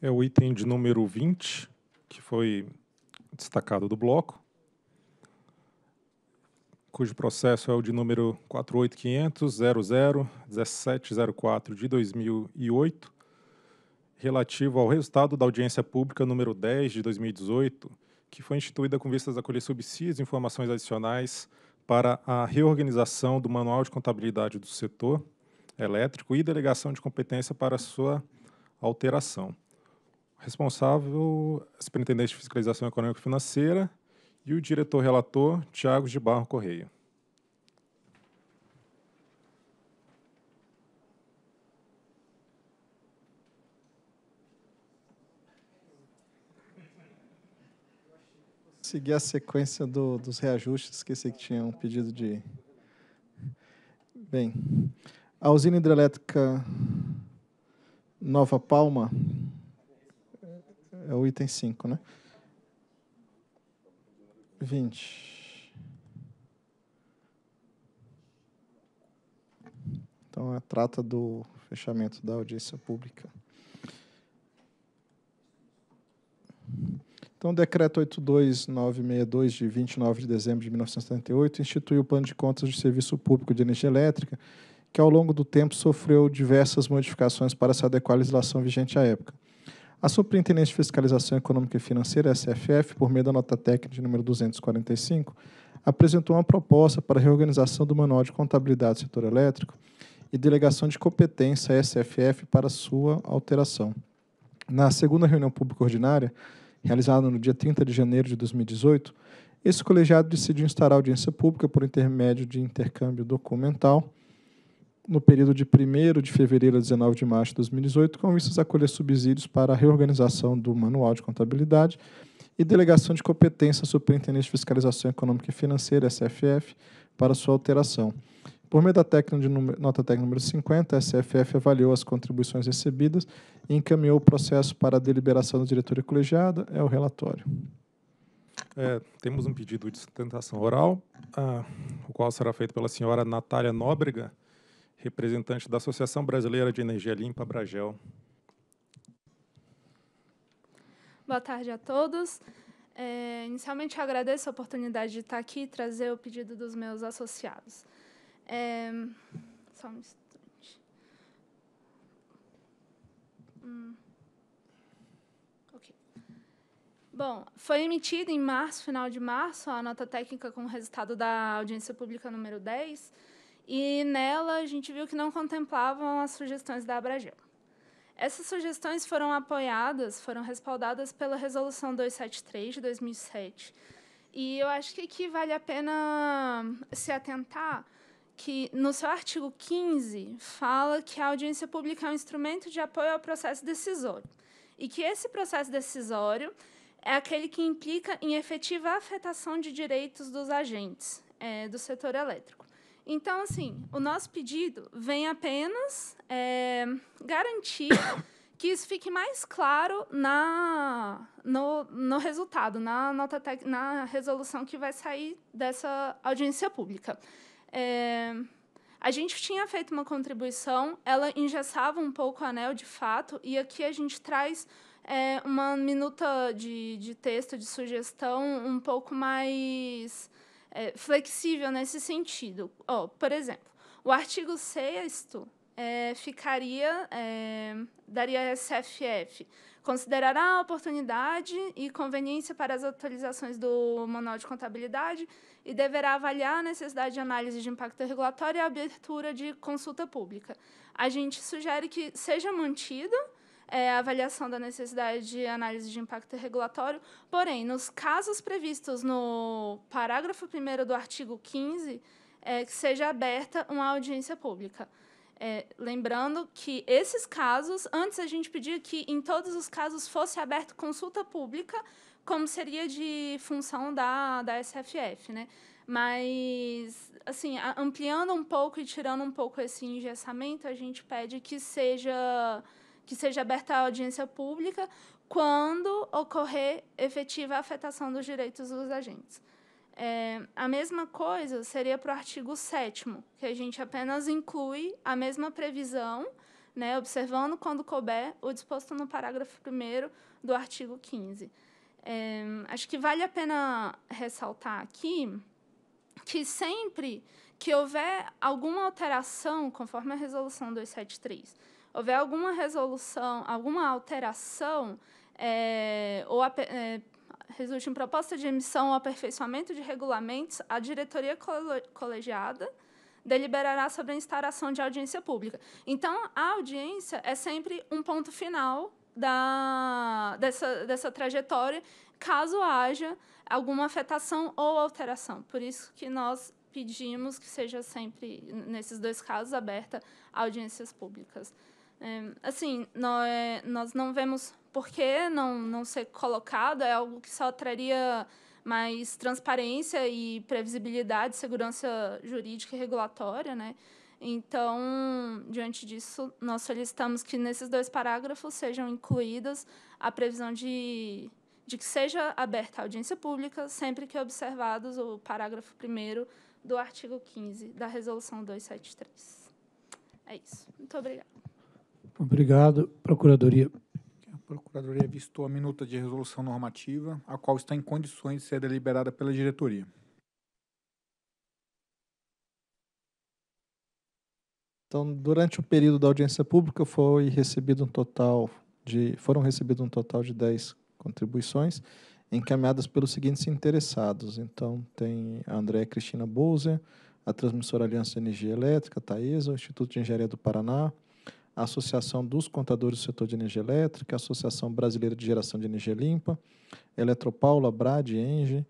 é o item de número 20, que foi destacado do bloco, cujo processo é o de número 48500001704 de 2008, relativo ao resultado da audiência pública número 10 de 2018, que foi instituída com vistas a colher subsídios e informações adicionais para a reorganização do Manual de Contabilidade do Setor Elétrico e delegação de competência para sua alteração responsável, superintendente de fiscalização econômica e financeira, e o diretor relator, Tiago de Barro Correia. Seguir a sequência do, dos reajustes, esqueci que tinha um pedido de. Bem, a usina hidrelétrica Nova Palma é o item 5, né? 20. Então, é trata do fechamento da audiência pública. Então, o decreto 82962 de 29 de dezembro de 1978 instituiu o plano de contas de serviço público de energia elétrica, que ao longo do tempo sofreu diversas modificações para se adequar à legislação vigente à época. A Superintendência de Fiscalização Econômica e Financeira, SFF, por meio da nota técnica de número 245, apresentou uma proposta para a reorganização do Manual de Contabilidade do Setor Elétrico e delegação de competência à SFF para sua alteração. Na segunda reunião pública ordinária, realizada no dia 30 de janeiro de 2018, esse colegiado decidiu a audiência pública por intermédio de intercâmbio documental no período de 1 de fevereiro a 19 de março de 2018, com vistas a colher subsídios para a reorganização do Manual de Contabilidade e delegação de competência à Superintendência de Fiscalização Econômica e Financeira, SFF, para sua alteração. Por meio da técnica número, nota técnica número 50, a SFF avaliou as contribuições recebidas e encaminhou o processo para a deliberação da diretoria colegiada. É o relatório. É, temos um pedido de sustentação oral, ah, o qual será feito pela senhora Natália Nóbrega, representante da Associação Brasileira de Energia Limpa, Bragel. Boa tarde a todos. É, inicialmente, agradeço a oportunidade de estar aqui e trazer o pedido dos meus associados. É, só um instante. Hum. Bom, foi emitida em março, final de março, a nota técnica com o resultado da audiência pública número 10, e nela a gente viu que não contemplavam as sugestões da Abragel. Essas sugestões foram apoiadas, foram respaldadas pela Resolução 273 de 2007. E eu acho que aqui vale a pena se atentar que, no seu artigo 15, fala que a audiência pública é um instrumento de apoio ao processo decisório. E que esse processo decisório é aquele que implica em efetiva afetação de direitos dos agentes é, do setor elétrico. Então, assim, o nosso pedido vem apenas é, garantir que isso fique mais claro na, no, no resultado, na, nota tec, na resolução que vai sair dessa audiência pública. É, a gente tinha feito uma contribuição, ela engessava um pouco o anel de fato, e aqui a gente traz é, uma minuta de, de texto, de sugestão um pouco mais é, flexível nesse sentido. Oh, por exemplo, o artigo 6 é, ficaria, é, daria SFF, considerará a oportunidade e conveniência para as atualizações do Manual de Contabilidade e deverá avaliar a necessidade de análise de impacto regulatório e abertura de consulta pública. A gente sugere que seja mantido, é, avaliação da necessidade de análise de impacto regulatório. Porém, nos casos previstos no parágrafo 1 do artigo 15, é, que seja aberta uma audiência pública. É, lembrando que esses casos, antes a gente pedia que em todos os casos fosse aberta consulta pública, como seria de função da, da SFF, né? Mas, assim, ampliando um pouco e tirando um pouco esse engessamento, a gente pede que seja que seja aberta à audiência pública quando ocorrer efetiva afetação dos direitos dos agentes. É, a mesma coisa seria para o artigo 7 que a gente apenas inclui a mesma previsão, né, observando quando couber o disposto no parágrafo 1 do artigo 15. É, acho que vale a pena ressaltar aqui que sempre que houver alguma alteração, conforme a resolução 273, houver alguma resolução, alguma alteração é, ou a, é, resulte em proposta de emissão ou aperfeiçoamento de regulamentos, a diretoria colegiada deliberará sobre a instauração de audiência pública. Então, a audiência é sempre um ponto final da, dessa, dessa trajetória, caso haja alguma afetação ou alteração. Por isso que nós pedimos que seja sempre, nesses dois casos, aberta a audiências públicas. É, assim, nós, é, nós não vemos por que não, não ser colocado, é algo que só traria mais transparência e previsibilidade, segurança jurídica e regulatória, né? Então, diante disso, nós solicitamos que nesses dois parágrafos sejam incluídas a previsão de, de que seja aberta a audiência pública sempre que observados o parágrafo 1 do artigo 15 da Resolução 273. É isso. Muito obrigada. Obrigado, Procuradoria. A Procuradoria vistou a minuta de resolução normativa, a qual está em condições de ser deliberada pela diretoria. Então, durante o período da audiência pública, foi recebido um total de, foram recebidos um total de 10 contribuições encaminhadas pelos seguintes interessados. Então, tem a André Cristina Bouzer, a Transmissora Aliança de Energia Elétrica, Taesa, o Instituto de Engenharia do Paraná, a Associação dos Contadores do Setor de Energia Elétrica, a Associação Brasileira de Geração de Energia Limpa, Eletropaula, Brad, Enge,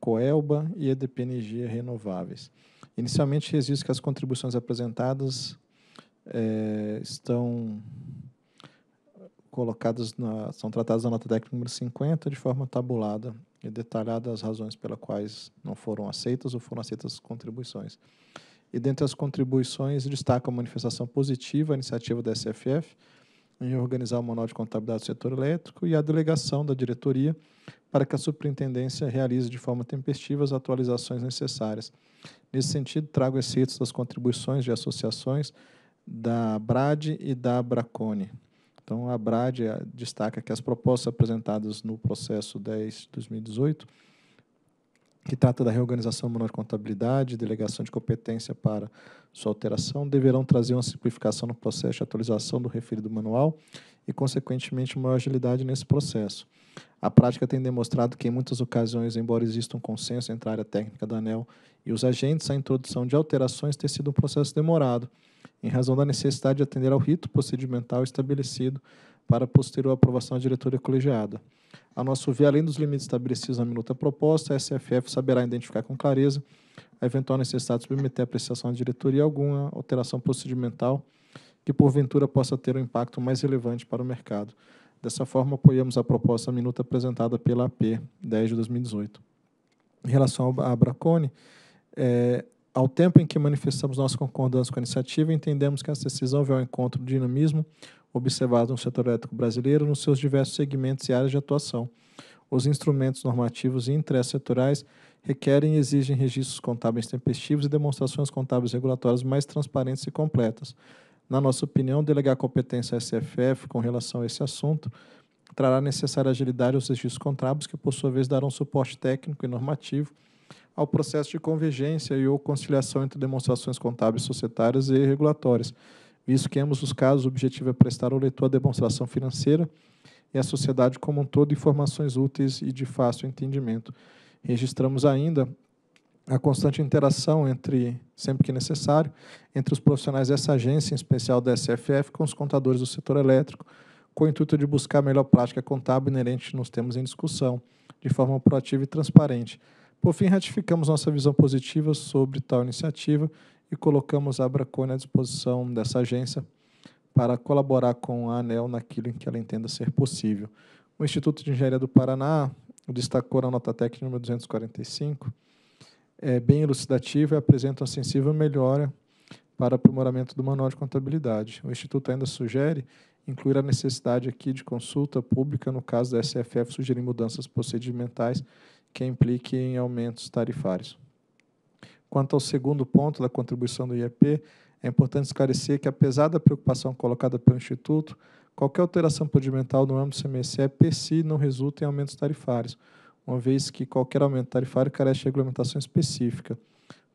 Coelba e EDP Energia Renováveis. Inicialmente, registro que as contribuições apresentadas é, estão colocadas na, são tratadas na nota técnica número 50 de forma tabulada e detalhada as razões pelas quais não foram aceitas ou foram aceitas as contribuições. E dentre as contribuições, destaca a manifestação positiva à iniciativa da SFF em organizar o Manual de Contabilidade do Setor Elétrico e a delegação da diretoria para que a superintendência realize de forma tempestiva as atualizações necessárias. Nesse sentido, trago excertos das contribuições de associações da BRAD e da Bracone. Então, a BRAD eh, destaca que as propostas apresentadas no processo 10-2018 que trata da reorganização menor contabilidade, delegação de competência para sua alteração, deverão trazer uma simplificação no processo de atualização do referido manual e, consequentemente, maior agilidade nesse processo. A prática tem demonstrado que, em muitas ocasiões, embora exista um consenso entre a área técnica da ANEL e os agentes, a introdução de alterações tem sido um processo demorado, em razão da necessidade de atender ao rito procedimental estabelecido para posterior aprovação da diretoria colegiada. A nosso ver, além dos limites estabelecidos na minuta proposta, a SFF saberá identificar com clareza a eventual necessidade de submeter a apreciação da diretoria alguma alteração procedimental que, porventura, possa ter um impacto mais relevante para o mercado. Dessa forma, apoiamos a proposta minuta apresentada pela AP 10 de 2018. Em relação à Bracone, é, ao tempo em que manifestamos nossa concordância com a iniciativa, entendemos que essa decisão vê ao encontro do dinamismo observados no setor elétrico brasileiro nos seus diversos segmentos e áreas de atuação. Os instrumentos normativos e intersetoriais requerem e exigem registros contábeis tempestivos e demonstrações contábeis regulatórias mais transparentes e completas. Na nossa opinião, delegar competência à SFF com relação a esse assunto trará necessária agilidade aos registros contábeis, que, por sua vez, darão suporte técnico e normativo ao processo de convergência e ou conciliação entre demonstrações contábeis societárias e regulatórias, visto que em ambos os casos o objetivo é prestar ao leitor a demonstração financeira e à sociedade como um todo informações úteis e de fácil entendimento. Registramos ainda a constante interação entre, sempre que necessário, entre os profissionais dessa agência, em especial da SFF, com os contadores do setor elétrico, com o intuito de buscar a melhor prática contábil inerente nos temas em discussão, de forma proativa e transparente. Por fim, ratificamos nossa visão positiva sobre tal iniciativa e colocamos a Bracone à disposição dessa agência para colaborar com a ANEL naquilo em que ela entenda ser possível. O Instituto de Engenharia do Paraná destacou na nota técnica número 245, é bem elucidativa e apresenta uma sensível melhora para aprimoramento do manual de contabilidade. O Instituto ainda sugere incluir a necessidade aqui de consulta pública no caso da SFF sugerir mudanças procedimentais que impliquem em aumentos tarifários. Quanto ao segundo ponto da contribuição do IEP, é importante esclarecer que, apesar da preocupação colocada pelo Instituto, qualquer alteração procedimental no âmbito do CMSE é per si não resulta em aumentos tarifários, uma vez que qualquer aumento tarifário carece de regulamentação específica,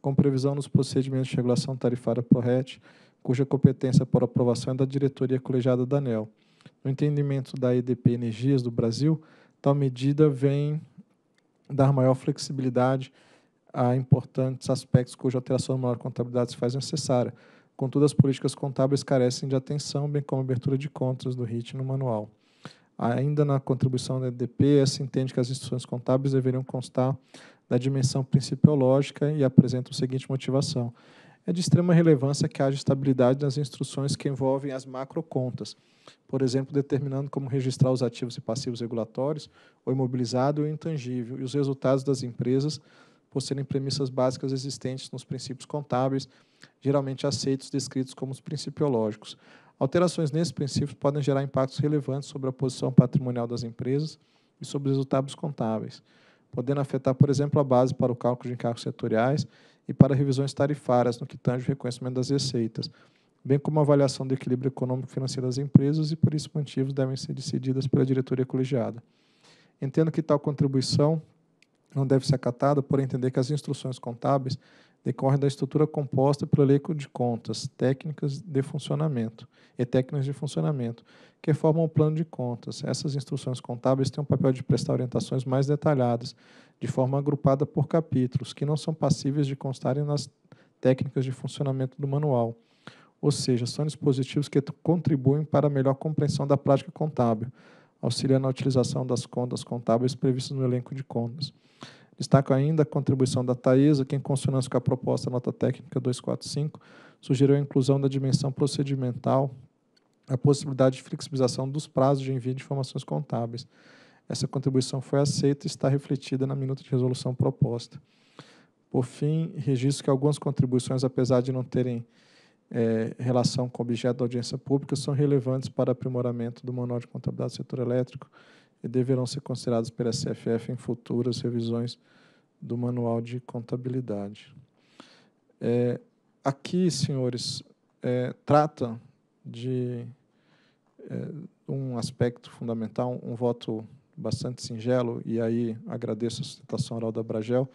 com previsão nos procedimentos de regulação tarifária PRORET, cuja competência para aprovação é da diretoria colegiada da ANEL. No entendimento da EDP Energias do Brasil, tal medida vem dar maior flexibilidade a importantes aspectos cuja alteração na maior contabilidade se faz necessária. Contudo, as políticas contábeis carecem de atenção, bem como abertura de contas do RIT no manual. Ainda na contribuição da EDP, essa entende que as instituições contábeis deveriam constar da dimensão principiológica e apresenta o seguinte motivação é de extrema relevância que haja estabilidade nas instruções que envolvem as macrocontas, por exemplo, determinando como registrar os ativos e passivos regulatórios, o imobilizado e o intangível, e os resultados das empresas por serem premissas básicas existentes nos princípios contábeis, geralmente aceitos descritos como os principiológicos. Alterações nesses princípios podem gerar impactos relevantes sobre a posição patrimonial das empresas e sobre os resultados contábeis, podendo afetar, por exemplo, a base para o cálculo de encargos setoriais e para revisões tarifárias no que tange o reconhecimento das receitas, bem como a avaliação do equilíbrio econômico-financeiro das empresas e por isso motivos devem ser decididas pela diretoria colegiada. Entendo que tal contribuição não deve ser acatada por entender que as instruções contábeis decorre da estrutura composta pelo elenco de contas, técnicas de funcionamento e técnicas de funcionamento, que formam o plano de contas. Essas instruções contábeis têm o um papel de prestar orientações mais detalhadas, de forma agrupada por capítulos, que não são passíveis de constarem nas técnicas de funcionamento do manual. Ou seja, são dispositivos que contribuem para a melhor compreensão da prática contábil, auxiliando a utilização das contas contábeis previstas no elenco de contas. Destaco ainda a contribuição da Taesa, que, em consonância com a proposta nota técnica 245, sugeriu a inclusão da dimensão procedimental, a possibilidade de flexibilização dos prazos de envio de informações contábeis. Essa contribuição foi aceita e está refletida na minuta de resolução proposta. Por fim, registro que algumas contribuições, apesar de não terem é, relação com o objeto da audiência pública, são relevantes para aprimoramento do Manual de Contabilidade do Setor Elétrico e deverão ser considerados pela CFF em futuras revisões do Manual de Contabilidade. É, aqui, senhores, é, trata de é, um aspecto fundamental, um, um voto bastante singelo, e aí agradeço a sustentação oral da Bragel,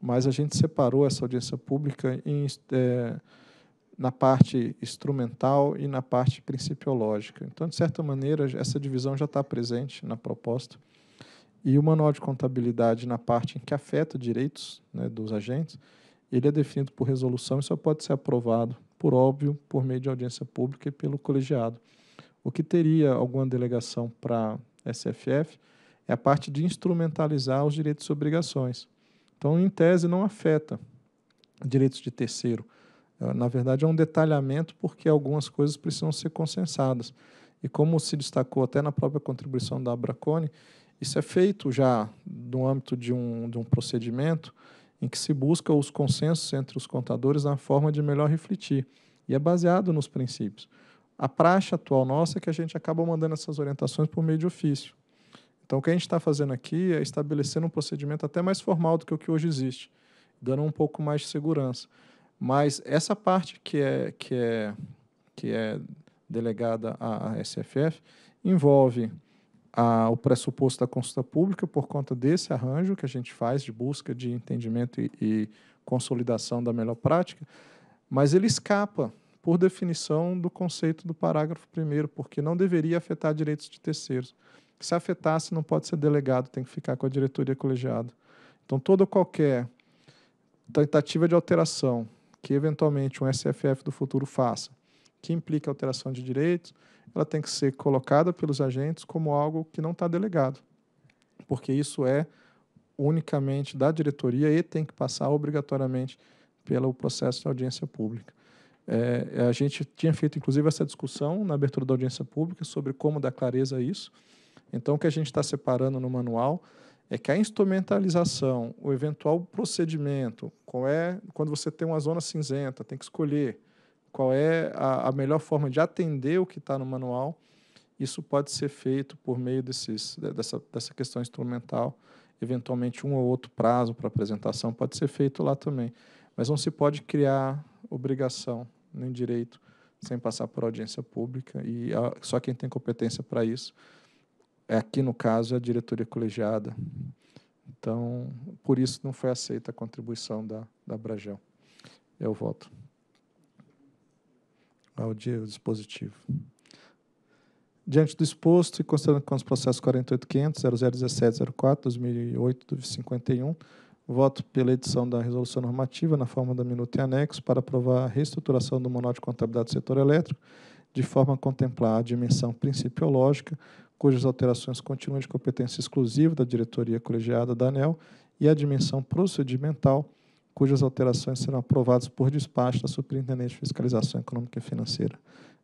mas a gente separou essa audiência pública em é, na parte instrumental e na parte principiológica. Então, de certa maneira, essa divisão já está presente na proposta. E o manual de contabilidade, na parte em que afeta direitos né, dos agentes, ele é definido por resolução e só pode ser aprovado, por óbvio, por meio de audiência pública e pelo colegiado. O que teria alguma delegação para SFF é a parte de instrumentalizar os direitos e obrigações. Então, em tese, não afeta direitos de terceiro, eh, na verdade, é um detalhamento porque algumas coisas precisam ser consensadas. E como se destacou até na própria contribuição da Abracone, isso é feito já no âmbito de um, de um procedimento em que se busca os consensos entre os contadores na forma de melhor refletir. E é baseado nos princípios. A praxe atual nossa é que a gente acaba mandando essas orientações por meio de ofício. Então, o que a gente está fazendo aqui é estabelecendo um procedimento até mais formal do que o que hoje existe, dando um pouco mais de segurança. Mas essa parte que é, que é, que é delegada à, SFF envolve a, o pressuposto da consulta pública por conta desse arranjo que a gente faz de busca de entendimento e, e consolidação da melhor prática, mas ele escapa, por definição, do conceito do parágrafo primeiro, porque não deveria afetar direitos de terceiros. Se afetasse, não pode ser delegado, tem que ficar com a diretoria colegiada. Então, toda qualquer tentativa de alteração que eventualmente um SFF do futuro faça, que implica alteração de direitos, ela tem que ser colocada pelos agentes como algo que não está delegado, porque isso é unicamente da diretoria e tem que passar obrigatoriamente pelo processo de audiência pública. É, a gente tinha feito, inclusive, essa discussão na abertura da audiência pública sobre como dar clareza a isso. Então, o que a gente está separando no manual é que a instrumentalização, o eventual procedimento, qual é quando você tem uma zona cinzenta, tem que escolher qual é a, a melhor forma de atender o que está no manual. Isso pode ser feito por meio desses, dessa, dessa questão instrumental. Eventualmente, um ou outro prazo para apresentação pode ser feito lá também. Mas não se pode criar obrigação nem direito sem passar por audiência pública, e só quem tem competência para isso é aqui, no caso, é a diretoria colegiada. Então, por isso não foi aceita a contribuição da, da Bragel. Eu voto. Ao dia, o dispositivo. Diante do exposto e considerando com os processos 48.500.001704/2008-51, voto pela edição da resolução normativa na forma da minuta e anexo para aprovar a reestruturação do Manual de Contabilidade do Setor Elétrico, de forma a contemplar a dimensão principiológica, cujas alterações continuam de competência exclusiva da diretoria colegiada da ANEL, e a dimensão procedimental, cujas alterações serão aprovadas por despacho da Superintendente de Fiscalização Econômica e Financeira.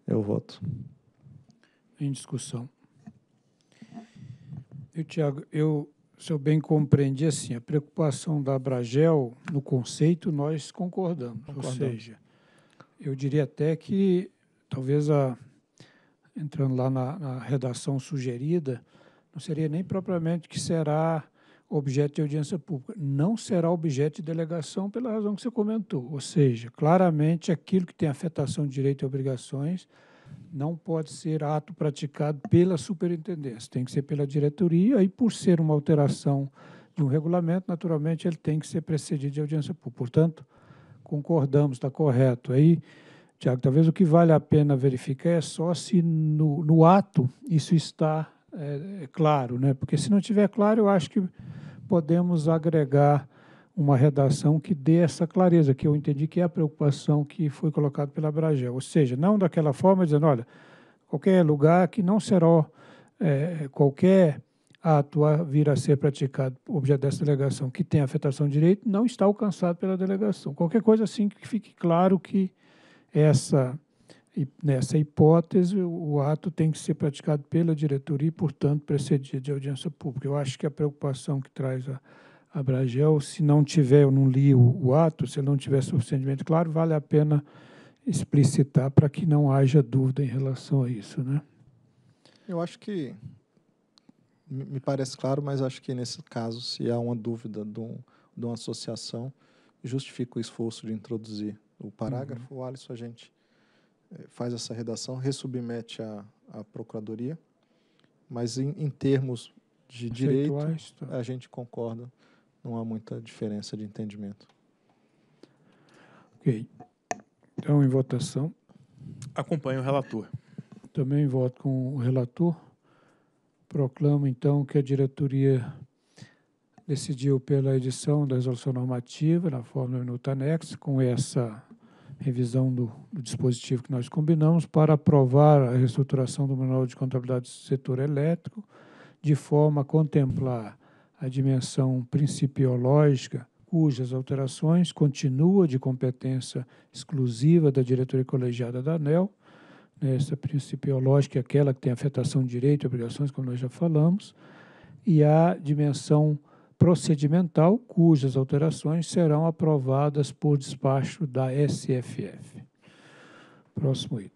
Eu voto. Em discussão. Eu, Tiago, eu, se eu bem compreendi, assim, a preocupação da Abragel no conceito, nós concordamos. concordamos. Ou seja, eu diria até que talvez a entrando lá na, na redação sugerida, não seria nem propriamente que será objeto de audiência pública, não será objeto de delegação pela razão que você comentou. Ou seja, claramente aquilo que tem afetação de direito e obrigações não pode ser ato praticado pela superintendência, tem que ser pela diretoria e por ser uma alteração de um regulamento, naturalmente ele tem que ser precedido de audiência pública. Portanto, concordamos, está correto. Aí Tiago, talvez o que vale a pena verificar é só se no, no ato isso está é, é claro, né? Porque se não tiver claro, eu acho que podemos agregar uma redação que dê essa clareza, que eu entendi que é a preocupação que foi colocada pela Bragel. Ou seja, não daquela forma dizendo, olha, qualquer lugar que não será é, qualquer ato a vir a ser praticado objeto dessa delegação que tem afetação de direito não está alcançado pela delegação. Qualquer coisa assim que fique claro que essa, nessa hipótese, o ato tem que ser praticado pela diretoria e, portanto, precedido de audiência pública. Eu acho que a preocupação que traz a, a Bragel, se não tiver, eu não li o, o ato, se não tiver suficientemente claro, vale a pena explicitar para que não haja dúvida em relação a isso. Né? Eu acho que, me parece claro, mas acho que nesse caso, se há uma dúvida de, um, de uma associação, justifica o esforço de introduzir o parágrafo, uhum. o Alisson, a gente eh, faz essa redação, ressubmete à, à Procuradoria, mas em, em termos de direito, a gente concorda, não há muita diferença de entendimento. Ok. Então, em votação. Acompanho o relator. Também voto com o relator. Proclamo, então, que a diretoria decidiu pela edição da resolução normativa, na forma do minuto anexo, com essa revisão do, do, dispositivo que nós combinamos para aprovar a reestruturação do Manual de Contabilidade do Setor Elétrico, de forma a contemplar a dimensão principiológica, cujas alterações continua de competência exclusiva da diretoria colegiada da ANEL, né, essa principiológica é aquela que tem afetação de direito e obrigações, como nós já falamos, e a dimensão procedimental, cujas alterações serão aprovadas por despacho da SFF. Próximo item.